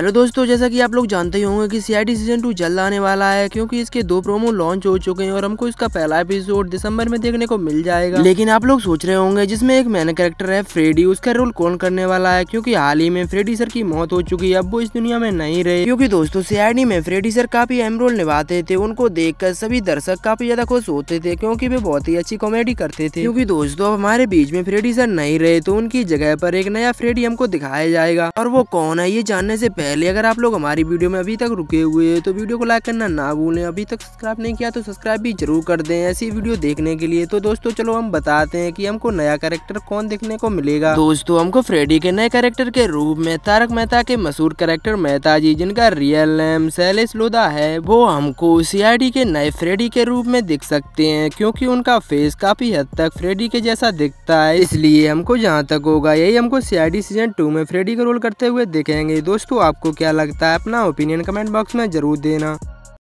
hello दोस्तों जैसा कि आप लोग जानते ही होंगे कि सीआईडी सीजन टू जल्द आने वाला है क्योंकि इसके दो प्रोमो लॉन्च हो चुके हैं और हमको इसका पहला एपिसोड दिसंबर में देखने को मिल जाएगा लेकिन आप लोग सोच रहे होंगे जिसमें एक मैन कैरेक्टर है फ्रेडी उसका रोल कौन करने वाला है क्योंकि हाल ही में फ्रेडी सर की मौत हो चुकी है अब वो इस दुनिया में नहीं रहे क्योंकि दोस्तों सीआईडी में फ्रेडी सर काफी अहम रोल निभाते थे उनको देख सभी दर्शक काफी ज्यादा खुश होते थे क्योंकि वे बहुत ही अच्छी कॉमेडी करते थे क्योंकि दोस्तों अब हमारे बीच में फ्रेडी सर नहीं रहे तो उनकी जगह पर एक नया फ्रेडी हमको दिखाया जाएगा और वो कौन है ये जानने से पहले पहले अगर आप लोग हमारी वीडियो में अभी तक रुके हुए हैं तो वीडियो को लाइक करना ना भूलें अभी तक सब्सक्राइब नहीं किया तो सब्सक्राइब भी जरूर कर दें ऐसी वीडियो देखने के लिए तो दोस्तों चलो हम बताते हैं कि हमको नया कैरेक्टर कौन देखने को मिलेगा दोस्तों हमको फ्रेडी के नए कैरेक्टर के रूप में तारक मेहता के मशहूर कैरेक्टर मेहता जी जिनका रियल नेम शैलेश लोधा है वो हमको सी के नए फ्रेडी के रूप में दिख सकते हैं क्योंकि उनका फेस काफी हद तक फ्रेडी के जैसा दिखता है इसलिए हमको जहाँ तक होगा यही हमको सीआईडी सीजन टू में फ्रेडी का रोल करते हुए दिखेंगे दोस्तों आप आपको क्या लगता है अपना ओपिनियन कमेंट बॉक्स में ज़रूर देना